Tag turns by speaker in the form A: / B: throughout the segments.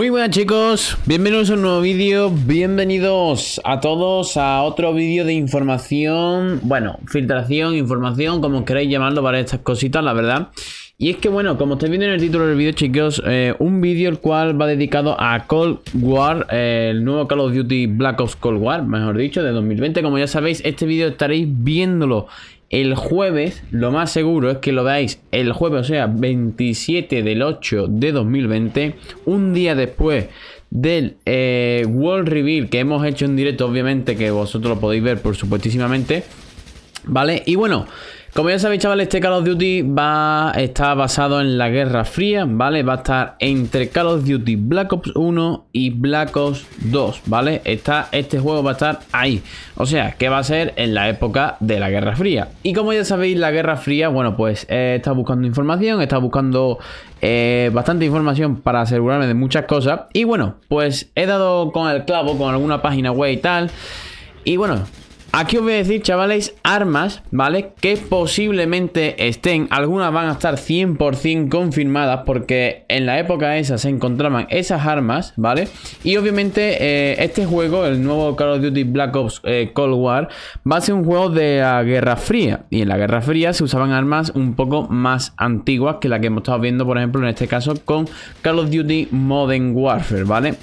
A: Muy buenas chicos, bienvenidos a un nuevo vídeo, bienvenidos a todos a otro vídeo de información, bueno, filtración, información, como queráis llamarlo para estas cositas, la verdad. Y es que bueno, como estáis viendo en el título del vídeo chicos, eh, un vídeo el cual va dedicado a Cold War, eh, el nuevo Call of Duty Black Ops Cold War, mejor dicho, de 2020. Como ya sabéis, este vídeo estaréis viéndolo el jueves, lo más seguro es que lo veáis el jueves, o sea, 27 del 8 de 2020, un día después del eh, World Reveal que hemos hecho en directo, obviamente, que vosotros lo podéis ver por supuestísimamente, ¿vale? Y bueno, como ya sabéis, chavales, este Call of Duty va a estar basado en la Guerra Fría, ¿vale? Va a estar entre Call of Duty Black Ops 1 y Black Ops 2, ¿vale? Está, este juego va a estar ahí. O sea, que va a ser en la época de la Guerra Fría. Y como ya sabéis, la Guerra Fría, bueno, pues he eh, estado buscando información, estado buscando eh, bastante información para asegurarme de muchas cosas. Y bueno, pues he dado con el clavo, con alguna página web y tal. Y bueno, Aquí os voy a decir, chavales, armas, ¿vale? Que posiblemente estén, algunas van a estar 100% confirmadas porque en la época esa se encontraban esas armas, ¿vale? Y obviamente eh, este juego, el nuevo Call of Duty Black Ops eh, Cold War, va a ser un juego de la Guerra Fría. Y en la Guerra Fría se usaban armas un poco más antiguas que la que hemos estado viendo, por ejemplo, en este caso con Call of Duty Modern Warfare, ¿vale?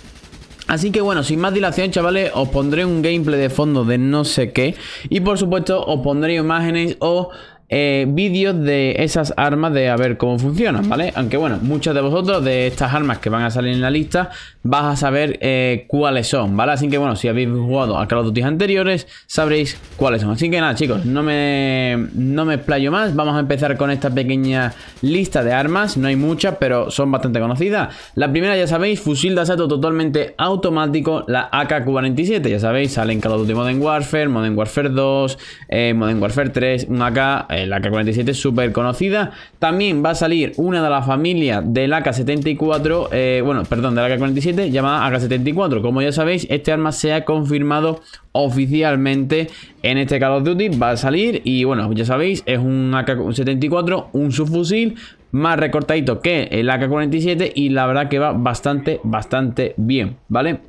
A: Así que bueno, sin más dilación, chavales, os pondré un gameplay de fondo de no sé qué. Y por supuesto, os pondré imágenes o eh, vídeos de esas armas de a ver cómo funcionan, ¿vale? Aunque bueno, muchas de vosotros de estas armas que van a salir en la lista vas a saber eh, cuáles son, ¿vale? Así que bueno, si habéis jugado a Call of Duty anteriores, sabréis cuáles son. Así que nada, chicos, no me, no me explayo más. Vamos a empezar con esta pequeña lista de armas. No hay muchas, pero son bastante conocidas. La primera, ya sabéis, fusil de asalto totalmente automático, la AK-47. Ya sabéis, salen en Call of Duty Modern Warfare, Modern Warfare 2, eh, Modern Warfare 3, una AK, eh, la AK-47 súper conocida. También va a salir una de la familia del AK-74, bueno, perdón, del AK-47 llamada AK-74. Como ya sabéis, este arma se ha confirmado oficialmente en este Call of Duty. Va a salir y bueno, ya sabéis, es un AK-74, un subfusil más recortadito que el AK-47 y la verdad que va bastante, bastante bien, ¿vale?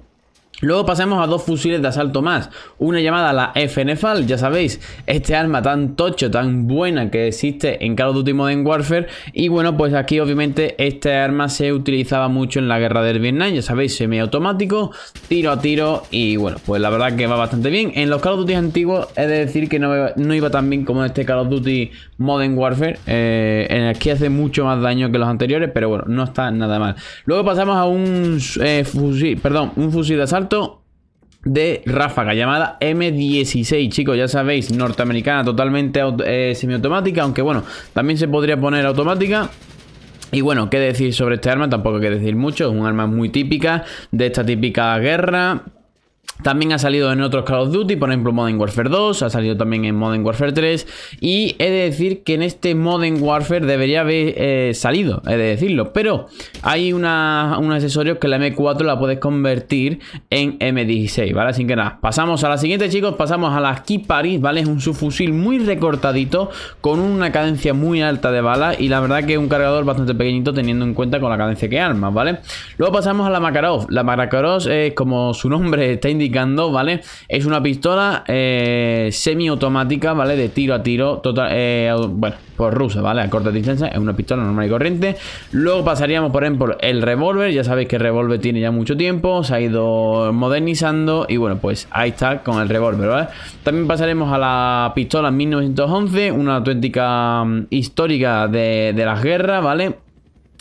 A: Luego pasemos a dos fusiles de asalto más, una llamada la FNFAL, ya sabéis, este arma tan tocho, tan buena que existe en Call of Duty Modern Warfare y bueno, pues aquí obviamente este arma se utilizaba mucho en la guerra del Vietnam, ya sabéis, semiautomático, tiro a tiro y bueno, pues la verdad que va bastante bien. En los Call of Duty antiguos es de decir que no, iba tan bien como en este Call of Duty Modern Warfare, eh, en el que hace mucho más daño que los anteriores, pero bueno, no está nada mal. Luego pasamos a un eh, fusil, perdón, un fusil de asalto de ráfaga llamada M16, chicos, ya sabéis, norteamericana, totalmente eh, semiautomática, aunque bueno, también se podría poner automática. Y bueno, ¿qué decir sobre este arma? Tampoco hay que decir mucho, es un arma muy típica de esta típica guerra, también ha salido en otros Call of Duty, por ejemplo Modern Warfare 2, ha salido también en Modern Warfare 3 y he de decir que en este Modern Warfare debería haber eh, salido, he de decirlo, pero hay una, un que la M4 la puedes convertir en M16, ¿vale? sin que nada, pasamos a la siguiente chicos, pasamos a la Key Paris, ¿vale? Es un subfusil muy recortadito con una cadencia muy alta de balas y la verdad que es un cargador bastante pequeñito teniendo en cuenta con la cadencia que arma, ¿vale? Luego pasamos a la Makarov, la Makarov es como su nombre está indicado ¿vale? Es una pistola eh, semiautomática, ¿vale? De tiro a tiro, total, eh, bueno, por rusa, ¿vale? A corta distancia, es una pistola normal y corriente. Luego pasaríamos, por ejemplo, el revólver. Ya sabéis que el revólver tiene ya mucho tiempo, se ha ido modernizando y bueno, pues ahí está con el revólver, ¿vale? También pasaremos a la pistola 1911, una auténtica mm, histórica de, de las guerras, ¿vale?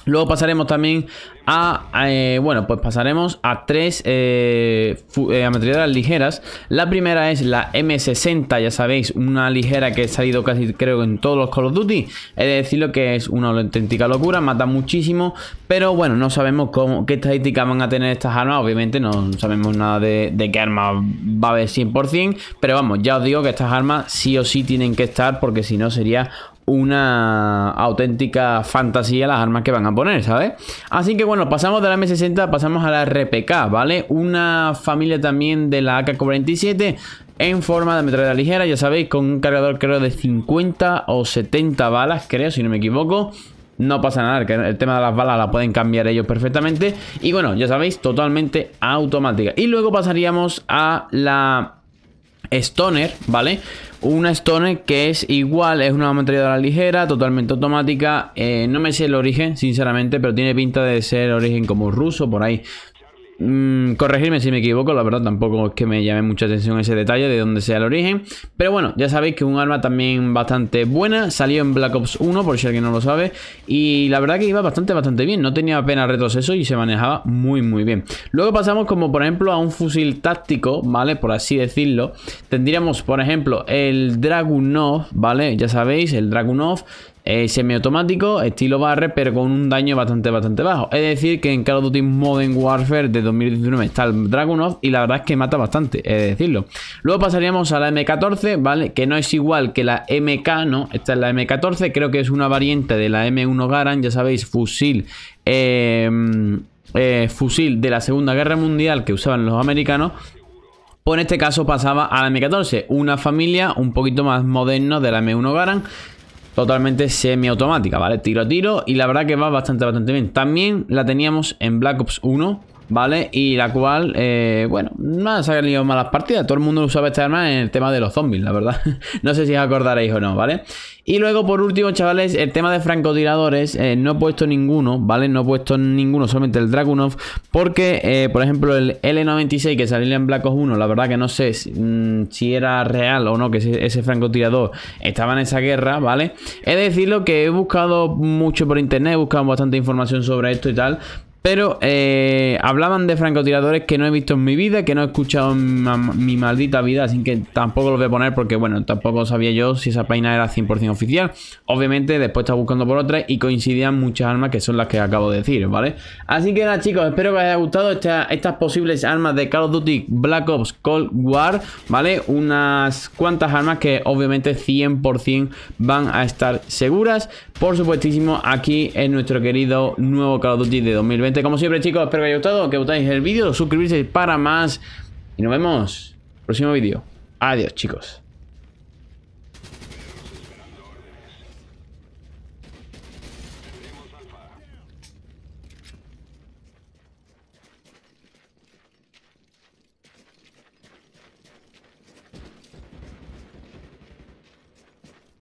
A: Luego pasaremos también a, eh, bueno, pues pasaremos a tres eh, eh ametralladoras ligeras. La primera es la M60, ya sabéis, una ligera que ha salido casi creo en todos los Call of Duty. He de decirlo que es una auténtica locura, mata muchísimo, pero bueno, no sabemos cómo, qué estadísticas van a tener estas armas. Obviamente no sabemos nada de, de qué arma va a haber 100%, pero vamos, ya os digo que estas armas sí o sí tienen que estar porque si no sería una auténtica fantasía las armas que van a poner, ¿sabes? Así que bueno, pasamos de la M60, pasamos a la RPK, ¿vale? Una familia también de la AK-47 en forma de metralla ligera, ya sabéis, con un cargador creo de 50 o 70 balas, creo, si no me equivoco. No pasa nada, que el tema de las balas la pueden cambiar ellos perfectamente. Y bueno, ya sabéis, totalmente automática. Y luego pasaríamos a la Stoner, ¿vale? Una Stoner que es igual, es una ametralladora ligera, totalmente automática. Eh, no me sé el origen, sinceramente, pero tiene pinta de ser origen como ruso por ahí. Mm, corregirme si me equivoco, la verdad tampoco es que me llame mucha atención ese detalle de dónde sea el origen. Pero bueno, ya sabéis que es un arma también bastante buena. Salió en Black Ops 1, por si alguien no lo sabe. Y la verdad que iba bastante, bastante bien. No tenía apenas retroceso y se manejaba muy, muy bien. Luego pasamos como por ejemplo a un fusil táctico, ¿vale? Por así decirlo. Tendríamos por ejemplo el Dragunov, ¿vale? Ya sabéis, el Dragunov eh, semiautomático, estilo barre, pero con un daño bastante, bastante bajo. Es decir, que en Call of Duty Modern Warfare de 2019 está el Dragunov y la verdad es que mata bastante, es decirlo. Luego pasaríamos a la M14, ¿vale? Que no es igual que la MK, ¿no? Esta es la M14, creo que es una variante de la M1 Garand, ya sabéis, fusil... Eh, eh, fusil de la Segunda Guerra Mundial que usaban los americanos, pues en este caso pasaba a la M14, una familia un poquito más moderna de la M1 Garand, totalmente semiautomática, ¿vale? Tiro a tiro y la verdad que va bastante, bastante bien. También la teníamos en Black Ops 1 ¿Vale? Y la cual, eh, bueno, no ha salido malas partidas. Todo el mundo usaba esta arma en el tema de los zombies, la verdad. no sé si os acordaréis o no, ¿vale? Y luego, por último, chavales, el tema de francotiradores. Eh, no he puesto ninguno, ¿vale? No he puesto ninguno, solamente el Dragunov. Porque, eh, por ejemplo, el L96 que salía en Black Ops 1, la verdad que no sé si, mm, era real o no que ese, francotirador estaba en esa guerra, ¿vale? He de decirlo que he buscado mucho por internet, he buscado bastante información sobre esto y tal. Pero eh, hablaban de francotiradores que no he visto en mi vida, que no he escuchado en mi maldita vida, así que tampoco los voy a poner porque, bueno, tampoco sabía yo si esa página era 100% oficial. Obviamente, después estaba buscando por otra y coincidían muchas armas que son las que acabo de decir, ¿vale? Así que nada, chicos, espero que os haya gustado estas posibles armas de Call of Duty Black Ops Cold War, ¿vale? Unas cuantas armas que obviamente 100% van a estar seguras. Por supuestísimo, aquí en nuestro querido nuevo Call of Duty de 2020 como siempre chicos, espero que haya gustado, que gustáis el vídeo, suscribirse para más y nos vemos próximo vídeo. Adiós chicos.